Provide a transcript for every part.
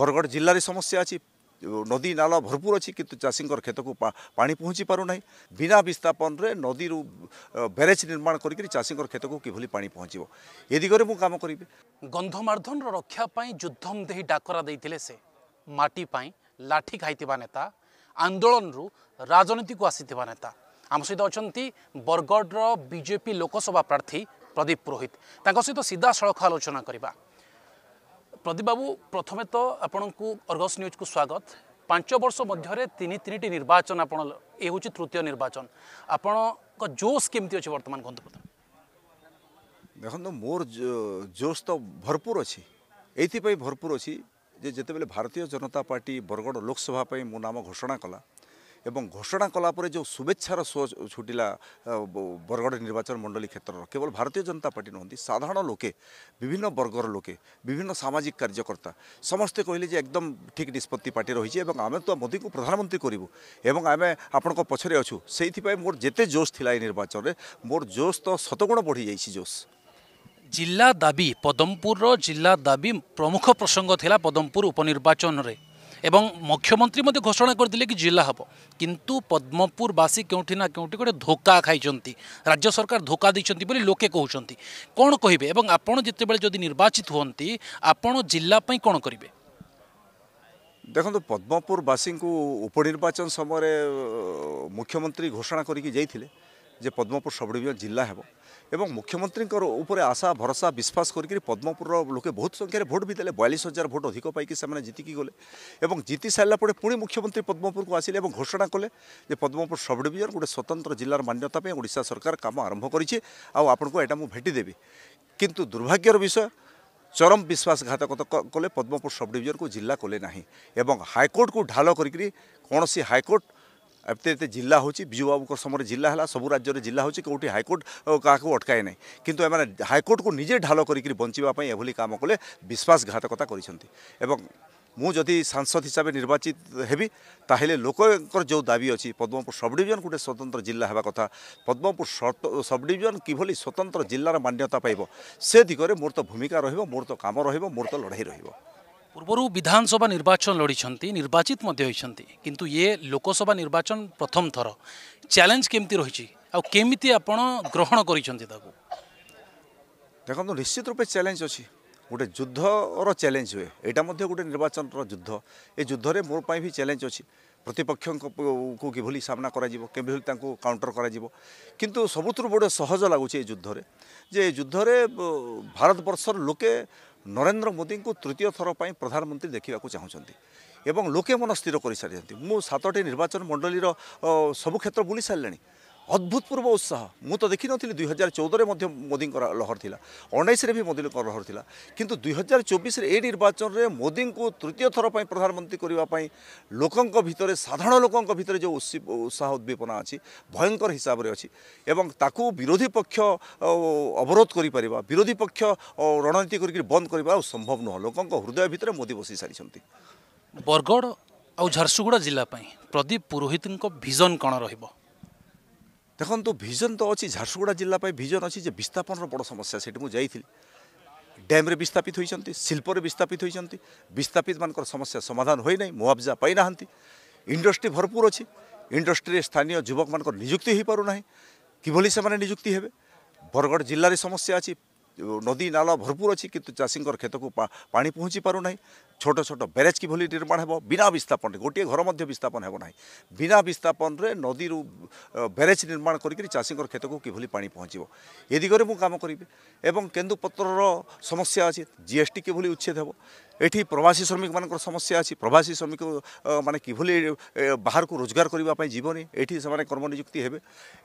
ବରଗଡ଼ ଜିଲ୍ଲାରେ ସମସ୍ୟା ଅଛି ନଦୀ ନାଳ ଭରପୁର ଅଛି କିନ୍ତୁ ଚାଷୀଙ୍କର କ୍ଷେତକୁ ପାଣି ପହଞ୍ଚି ପାରୁନାହିଁ ବିନା ବିସ୍ଥାପନରେ ନଦୀରୁ ବ୍ୟାରେଜ୍ ନିର୍ମାଣ କରିକି ଚାଷୀଙ୍କର କ୍ଷେତକୁ କିଭଳି ପାଣି ପହଞ୍ଚିବ ଏ ଦିଗରେ ମୁଁ କାମ କରିବି ଗନ୍ଧମାର୍ଦ୍ଧନର ରକ୍ଷା ପାଇଁ ଯୁଦ୍ଧମ ଦେଇ ଡାକରା ଦେଇଥିଲେ ସେ ମାଟି ପାଇଁ ଲାଠି ଖାଇଥିବା ନେତା ଆନ୍ଦୋଳନରୁ ରାଜନୀତିକୁ ଆସିଥିବା ନେତା ଆମ ସହିତ ଅଛନ୍ତି ବରଗଡ଼ର ବିଜେପି ଲୋକସଭା ପ୍ରାର୍ଥୀ ପ୍ରଦୀପ ପୁରୋହିତ ତାଙ୍କ ସହିତ ସିଧାସଳଖ ଆଲୋଚନା କରିବା प्रदीप बाबु प्रथमे त आउँछ अर्गस न्युजको स्वागत पाँच वर्ष मध्यितिनिर्वाचन आउँछ एउटा तृतीय निर्वाचन आपस के कोस त भरपुर अहिले एपी भरपुर जेबलि भारतीय जनता पार्टी बरगड लोकसभा मु नाम घोषणा कला এবং ঘোষণা কলা পরে যে শুভেচ্ছার সো ছুটিলা বরগড় নির্বাচন মণ্ডলী ক্ষেত্রর কেবল ভারতীয় জনতা পার্টি নুহতি সাধারণ লোকে বিভিন্ন বর্গর লোকে বিভিন্ন সামাজিক কার্যকর্তা সমস্তে কহিলে যে একদম ঠিক নিষ্পত্তি পার্টি রয়েছে এবং আমি তো মোদী প্রধানমন্ত্রী করবু এবং আমি আপনার পছরে অছু সেইপাই মোর যেতে জোস লা এই নির্বাচনে মোর জোস তো শতগুণ বড়ি যাই জোস ଜିଲ୍ଲା দাবি পদমপুর ଜିଲ୍ଲା দাবি প্রমুখ প্রসঙ্গ লা পদমপুর উপনির্বাচনের এবং মুখ্যমন্ত্রী মধ্যে ঘোষণা করে কি জেলা হব কিন্তু পদ্মপুরবাসী কেউটি না কেউটি গোটে ধোকা খাইছেন রাজ্য সরকার ধোকা দিয়েছেন বলে লোকে কুমার কোণ কহবে এবং আপনার যেতবে যদি নির্বাচিত হুম আপনার জেলা কোণ করবে দেখুন পদ্মপুরবাসী উপনির্বাচন সময় মুখ্যমন্ত্রী ঘোষণা করি যাই যে পদ্মপুর সবডিভিজন জেলা হব এবং মুখ্যমন্ত্রীঙ্কর উপরে আশা ভরসা বিশ্বাস করি পদ্মপুরর লোকে বহু সংখ্যায় ভোট বি দেলে বয়াল্লিশ হাজার ভোট অধিক পাইকি সে জিতিকি গলে এবং জিতি সারা পরে পুঁ মুখ্যমন্ত্রী পদ্মপুর আসলে এবং ঘোষণা কলে যে পদ্মপুর সবডিভিজন গোটে স্বতন্ত্র জেলার মান্যতা ওড়শা সরকার কাম আরম্ভ করেছে আপনার এটা ভেটি দেবি কিন্তু দুর্ভাগ্যর বিষয় চরম বিশ্বাসঘাতকত কলে পদ্মপুর সবডিভিজনক জেলা কলে না এবং হাইকোর্টক ঢাল করি কৌশি হাইকোর্ট ଏତେ ଏତେ ଜିଲ୍ଲା ହେଉଛି ବିଜୁବାବୁଙ୍କ ସମୟରେ ଜିଲ୍ଲା ହେଲା ସବୁ ରାଜ୍ୟରେ ଜିଲ୍ଲା ହେଉଛି କେଉଁଠି ହାଇକୋର୍ଟ କାହାକୁ ଅଟକାଏ ନାହିଁ କିନ୍ତୁ ଏମାନେ ହାଇକୋର୍ଟକୁ ନିଜେ ଢାଲ କରିକି ବଞ୍ଚିବା ପାଇଁ ଏଭଳି କାମ କଲେ ବିଶ୍ୱାସଘାତକତା କରିଛନ୍ତି ଏବଂ ମୁଁ ଯଦି ସାଂସଦ ହିସାବରେ ନିର୍ବାଚିତ ହେବି ତାହେଲେ ଲୋକଙ୍କର ଯେଉଁ ଦାବି ଅଛି ପଦ୍ମପୁର ସବ୍ଡିଭିଜନ୍ ଗୋଟେ ସ୍ୱତନ୍ତ୍ର ଜିଲ୍ଲା ହେବା କଥା ପଦ୍ମପୁର ସବ୍ଡିଭିଜନ୍ କିଭଳି ସ୍ୱତନ୍ତ୍ର ଜିଲ୍ଲାର ମାନ୍ୟତା ପାଇବ ସେ ଦିଗରେ ମୋର ତ ଭୂମିକା ରହିବ ମୋର ତ କାମ ରହିବ ମୋର ତ ଲଢ଼େଇ ରହିବ পূর্বরু বিধানসভা নির্বাচন লড়িছন্তি নির্বাচিত মধ্যে হয়েছন্তি কিন্তু ইয়ে লোকসভা নির্বাচন প্রথম থর চ্যালেঞ্জ কেমতি রয়েছে ଆଉ କେମିତି ଆପଣ ଗ୍ରହଣ କରିଛନ୍ତି ତାକୁ ଦେଖନ୍ତୁ ନିଶ୍ଚିତ ରୂପେ ଚ୍ୟାଲେଞ୍ଜ ଅଛି ଗୋଟେ ଯୁଦ୍ଧର ଚ୍ୟାଲେଞ୍ଜ ହୁଏ ଏଇଟା ମଧ୍ୟ ଗୋଟେ ନିର୍ବାଚନର ଯୁଦ୍ଧ ଏ ଯୁଦ୍ଧରେ ମୋ ପାଇଁ ବି ଚ୍ୟାଲେଞ୍ଜ ଅଛି ପ୍ରତିପକ୍ଷଙ୍କୁ କିଭଳି ସାମ୍ନା କରାଯିବ କେଭଳି ତାଙ୍କୁ କାଉଣ୍ଟର କରାଯିବ କିନ୍ତୁ ସବୁଥିରୁ ଗୋଟେ ସହଜ ଲାଗୁଛି ଏ ଯୁଦ୍ଧରେ ଯେ ଏ ଯୁଦ୍ଧରେ ଭାରତବର୍ଷର ଲୋକେ ନରେନ୍ଦ୍ର ମୋଦିଙ୍କୁ ତୃତୀୟ ଥର ପାଇଁ ପ୍ରଧାନମନ୍ତ୍ରୀ ଦେଖିବାକୁ ଚାହୁଁଛନ୍ତି ଏବଂ ଲୋକେ ମନ ସ୍ଥିର କରିସାରିଛନ୍ତି ମୁଁ ସାତଟି ନିର୍ବାଚନ ମଣ୍ଡଳୀର ସବୁ କ୍ଷେତ୍ର ବୁଲିସାରିଲିଣି অদ্ভুতপূর্ব উৎসাহ মু তো দেখিনଥିଲି দুই হଜାର ଚଉଦରେ ମଧ୍ୟ ମୋଦିଙ୍କର ଲହର ଥିଲା ଉଣେଇଶରେ ବି ମୋଦିଙ୍କର ଲହର ଥିଲା କିନ୍ତୁ ଦୁଇ ହଜାର ଚବିଶରେ ଏ ନିର୍ବାଚନରେ ମୋଦିଙ୍କୁ ତୃତୀୟ ଥର ପାଇଁ ପ୍ରଧାନମନ୍ତ୍ରୀ କରିବା ପାଇଁ ଲୋକଙ୍କ ଭିତରେ ସାଧାରଣ ଲୋକଙ୍କ ଭିତରେ ଯେଉଁ ଉତ୍ସାହ ଉଦ୍ଦୀପନା ଅଛି ଭୟଙ୍କର ହିସାବରେ ଅଛି ଏବଂ ତାକୁ ବିରୋଧୀ ପକ୍ଷ ଅବରୋଧ କରିପାରିବା ବିରୋଧୀ ପକ୍ଷ ରଣନୀତି କରିକି ବନ୍ଦ କରିବା ଆଉ ସମ୍ଭବ ନୁହଁ ଲୋକଙ୍କ ହୃଦୟ ଭିତରେ ମୋଦି ବସି ସାରିଛନ୍ତି ବରଗଡ଼ ଆଉ ଝାରସୁଗୁଡ଼ା ଜିଲ୍ଲା ପାଇଁ ପ୍ରଦୀପ ପୁରୋହିତଙ୍କ ଭିଜନ କ'ଣ ରହିବ ଦେଖନ୍ତୁ ଭିଜନ ତ ଅଛି ଝାରସୁଗୁଡ଼ା ଜିଲ୍ଲା ପାଇଁ ଭିଜନ ଅଛି ଯେ ବିସ୍ଥାପନର ବଡ଼ ସମସ୍ୟା ସେଠି ମୁଁ ଯାଇଥିଲି ଡ୍ୟାମ୍ରେ ବିସ୍ଥାପିତ ହୋଇଛନ୍ତି ଶିଳ୍ପରେ ବିସ୍ଥାପିତ ହୋଇଛନ୍ତି ବିସ୍ଥାପିତମାନଙ୍କର ସମସ୍ୟା ସମାଧାନ ହୋଇନାହିଁ ମୁଆବଜା ପାଇନାହାନ୍ତି ଇଣ୍ଡଷ୍ଟ୍ରି ଭରପୁର ଅଛି ଇଣ୍ଡଷ୍ଟ୍ରିରେ ସ୍ଥାନୀୟ ଯୁବକମାନଙ୍କର ନିଯୁକ୍ତି ହୋଇପାରୁନାହିଁ କିଭଳି ସେମାନେ ନିଯୁକ୍ତି ହେବେ ବରଗଡ଼ ଜିଲ୍ଲାରେ ସମସ୍ୟା ଅଛି নদী নাল ভরপুর অছি কিন্তু চাষীঙ্কর ক্ষেতকু পানি পৌঁছি পারুনাହିଁ ছোট ছোট ব্যারেজ কিভাবে নির্মাণ হব বিনা বিস্থাপন গোটিয়ে ঘর মধ্যে বিস্থাপন হব না বিনা বিস্থাপনরে নদী ব্যারেজ নির্মাণ করি চাষীঙ্কর ক্ষেতকু কিভাবে পানি পৌঁছব এ দিগরে মু কাম করবি এবং কেন্দুপত্রর সমস্যা আছে জিএসটি কিভাবে উচ্ছেদ হব এটি প্রবাসী শ্রমিকমানଙ୍କର ସମସ୍ୟା ଅଛି ପ୍ରବାସୀ ଶ୍ରମିକ ମାନେ କିଭଳି ବାହାରକୁ ରୋଜଗାର କରିବା ପାଇଁ ଯିବନି ଏଠି ସେମାନେ କର୍ମନିଯୁକ୍ତି ହେବେ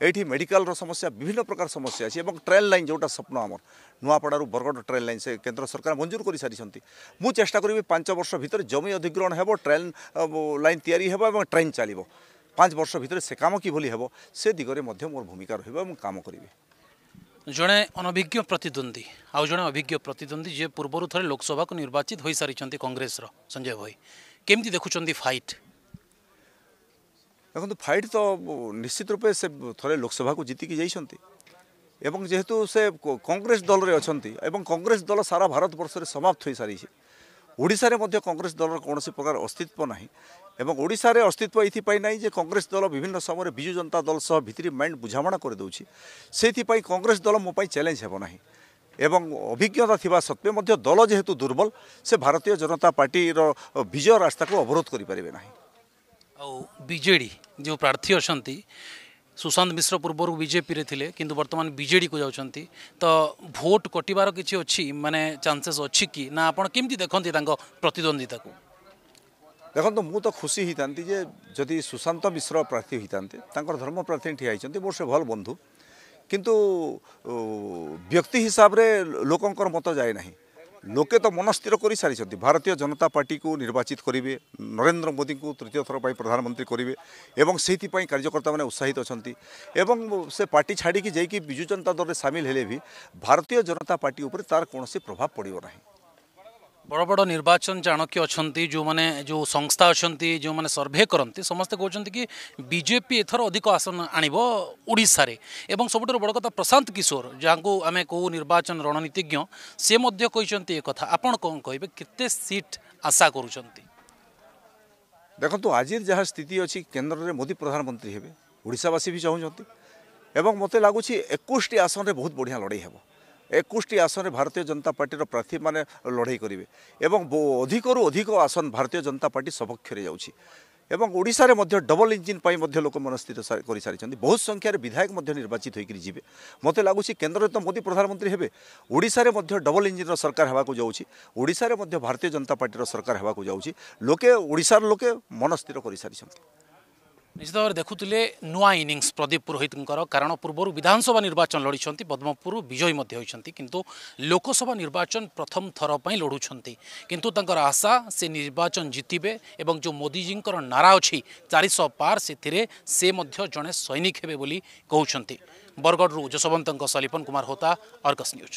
ଏଠି ମେଡ଼ିକାଲର ସମସ୍ୟା ବିଭିନ୍ନ ପ୍ରକାର ସମସ୍ୟା ଅଛି ଏବଂ ଟ୍ରେନ୍ ଲାଇନ୍ ଯେଉଁଟା ସ୍ୱପ୍ନ ଆମର ନୂଆପଡ଼ାରୁ ବରଗଡ଼ ଟ୍ରେନ୍ ଲାଇନ୍ ସେ କେନ୍ଦ୍ର ସରକାର ମଞ୍ଜୁର କରିସାରିଛନ୍ତି ମୁଁ ଚେଷ୍ଟା କରିବି ପାଞ୍ଚ ବର୍ଷ ଭିତରେ ଜମି ଅଧିଗ୍ରହଣ ହେବ ଟ୍ରେନ୍ ଲାଇନ୍ ତିଆରି ହେବ ଏବଂ ଟ୍ରେନ୍ ଚାଲିବ ପାଞ୍ଚ ବର୍ଷ ଭିତରେ ସେ କାମ କିଭଳି ହେବ ସେ ଦିଗରେ ମଧ୍ୟ ମୋର ଭୂମିକା ରହିବ ଏବଂ କାମ କରିବି ଜଣେ ଅନଭିଜ୍ଞ ପ୍ରତିଦ୍ୱନ୍ଦ୍ୱୀ ଆଉ ଜଣେ ଅଭିଜ୍ଞ ପ୍ରତିଦ୍ୱନ୍ଦ୍ୱୀ ଯିଏ ପୂର୍ବରୁ ଥରେ ଲୋକସଭାକୁ ନିର୍ବାଚିତ ହୋଇସାରିଛନ୍ତି କଂଗ୍ରେସର ସଞ୍ଜୟ ଭାଇ କେମିତି ଦେଖୁଛନ୍ତି ଫାଇଟ୍ ଦେଖନ୍ତୁ ଫାଇଟ୍ ତ ନିଶ୍ଚିତ ରୂପେ ସେ ଥରେ ଲୋକସଭାକୁ ଜିତିକି ଯାଇଛନ୍ତି ଏବଂ ଯେହେତୁ ସେ କଂଗ୍ରେସ ଦଳରେ ଅଛନ୍ତି ଏବଂ କଂଗ୍ରେସ ଦଳ ସାରା ଭାରତବର୍ଷରେ ସମାପ୍ତ ହୋଇସାରିଛି ଓଡ଼ିଶାରେ ମଧ୍ୟ କଂଗ୍ରେସ ଦଳର କୌଣସି ପ୍ରକାର ଅସ୍ତିତ୍ୱ ନାହିଁ ଏବଂ ଓଡ଼ିଶାରେ ଅସ୍ତିତ୍ୱ ଏଇଥିପାଇଁ ନାହିଁ ଯେ କଂଗ୍ରେସ ଦଳ ବିଭିନ୍ନ ସମୟରେ ବିଜୁ ଜନତା ଦଳ ସହ ଭିତରେ ମାଇଣ୍ଡ ବୁଝାମଣା କରିଦେଉଛି ସେଇଥିପାଇଁ କଂଗ୍ରେସ ଦଳ ମୋ ପାଇଁ ଚ୍ୟାଲେଞ୍ଜ ହେବ ନାହିଁ এবং অভিজ্ঞতা থাকা সত্ত্বে মধ্য দল যেহেতু দুর্বল সে ভারতীয় জনতা পার্টির বিজয় রাস্তাকে অবরোধ করে না ଆଉ ବିଜେଡ଼ି ଯେଉଁ ପ୍ରାର୍ଥୀ ଅଛନ୍ତି ସୁଶାନ୍ତ ମିଶ୍ର ପୂର୍ବରୁ ବିଜେପିରେ ଥିଲେ କିନ୍ତୁ ବର୍ତ୍ତମାନ ବିଜେଡ଼ିକୁ ଯାଉଛନ୍ତି ତ ଭୋଟ୍ କଟିବାର କିଛି ଅଛି ମାନେ ଚାନ୍ସେସ୍ ଅଛି କି ନା ଆପଣ କେମିତି ଦେଖନ୍ତି ତାଙ୍କ ପ୍ରତିଦ୍ୱନ୍ଦ୍ୱିତାକୁ ଦେଖନ୍ତୁ ମୁଁ ତ ଖୁସି ହେଇଥାନ୍ତି ଯେ ଯଦି ସୁଶାନ୍ତ ମିଶ୍ର ପ୍ରାର୍ଥୀ ହେଇଥାନ୍ତେ ତାଙ୍କର ଧର୍ମ ପ୍ରାର୍ଥୀ ଠିଆ ହେଇଛନ୍ତି ମୋର ସେ ଭଲ ବନ୍ଧୁ କିନ୍ତୁ ବ୍ୟକ୍ତି ହିସାବରେ ଲୋକଙ୍କର ମତ ଯାଏ ନାହିଁ ଲୋକେ ତ ମନସ୍ଥିର କରିସାରିଛନ୍ତି ଭାରତୀୟ ଜନତା ପାର୍ଟିକୁ ନିର୍ବାଚିତ କରିବେ ନରେନ୍ଦ୍ର ମୋଦିଙ୍କୁ ତୃତୀୟ ଥର ପାଇଁ ପ୍ରଧାନମନ୍ତ୍ରୀ କରିବେ ଏବଂ ସେଇଥିପାଇଁ କାର୍ଯ୍ୟକର୍ତ୍ତାମାନେ ଉତ୍ସାହିତ ଅଛନ୍ତି ଏବଂ ସେ ପାର୍ଟି ଛାଡ଼ିକି ଯାଇକି ବିଜୁ ଜନତା ଦଳରେ ସାମିଲ ହେଲେ ବି ଭାରତୀୟ ଜନତା ପାର୍ଟି ଉପରେ ତାର କୌଣସି ପ୍ରଭାବ ପଡ଼ିବ ନାହିଁ বড় বড় নির্বাচন চাণক্য অনেক যে যে সংস্থা অনেক যে সর্ভে করতে সমস্ত কৌন কি বিজেপি এথর অধিক আসন আনব ওড়শার এবং সবুঠার বড় কথা প্রশান্ত কিশোর যা আমি কেউ নির্বাচন রণনীতিজ্ঞ সে কিন্তু কথা আপনার কম কে কেতে সিট আশা করছেন দেখুন আজির যা স্থিতি অন্দ্রের মোদী প্রধানমন্ত্রী হবে ওড়শাবাসী বি চাহুমান এবং মতো লাগুছি একুশটি আসনের বহু বড়িয়া লড়াই হব একুশটি আসনে ভারতীয় জনতা পার্টির প্রার্থী মানে লড়াই করবে এবং অধিকরু অধিক আসন ভারতীয় জনতা পার্টি সপক্ষরে যাচ্ছে এবং ওড়শার মধ্যে ডবল ইঞ্জিন পাই মধ্যে লোক মনস্থিত করে সারিছেন বহু সংখ্যার বিধায়ক মধ্যে নির্বাচিত হয়ে যাবে মতো লাগুছি কেন্দ্রে তো মোদি প্রধানমন্ত্রী হবে ওড়শার মধ্যে ডবল ইঞ্জিনর সরকার হওয়া যাচ্ছি ওড়শার মধ্যে ভারতীয় জনতা পার্টির সরকার হওয়া যাচ্ছি লোকে ওড়শার লোকে মনস্থির করে সারিছেন ନିଶ୍ଚିତ ଭାବରେ ଦେଖୁଥିଲେ ନୂଆ ଇନିଂସ ପ୍ରଦୀପ ପୁରୋହିତଙ୍କର କାରଣ ପୂର୍ବରୁ ବିଧାନସଭା ନିର୍ବାଚନ ଲଢ଼ିଛନ୍ତି ପଦ୍ମପୁରରୁ ବିଜୟୀ ମଧ୍ୟ ହୋଇଛନ୍ତି କିନ୍ତୁ ଲୋକସଭା ନିର୍ବାଚନ ପ୍ରଥମ ଥର ପାଇଁ ଲଢ଼ୁଛନ୍ତି କିନ୍ତୁ ତାଙ୍କର ଆଶା ସେ ନିର୍ବାଚନ ଜିତିବେ ଏବଂ ଯେଉଁ ମୋଦିଜୀଙ୍କର ନାରା ଅଛି ଚାରିଶହ ପାର ସେଥିରେ ସେ ମଧ୍ୟ ଜଣେ ସୈନିକ ହେବେ ବୋଲି କହୁଛନ୍ତି ବରଗଡ଼ରୁ ଯଶୋବନ୍ତଙ୍କ ସଲିପନ କୁମାର ହୋତା ଅର୍ଗସ୍ ନ୍ୟୁଜ୍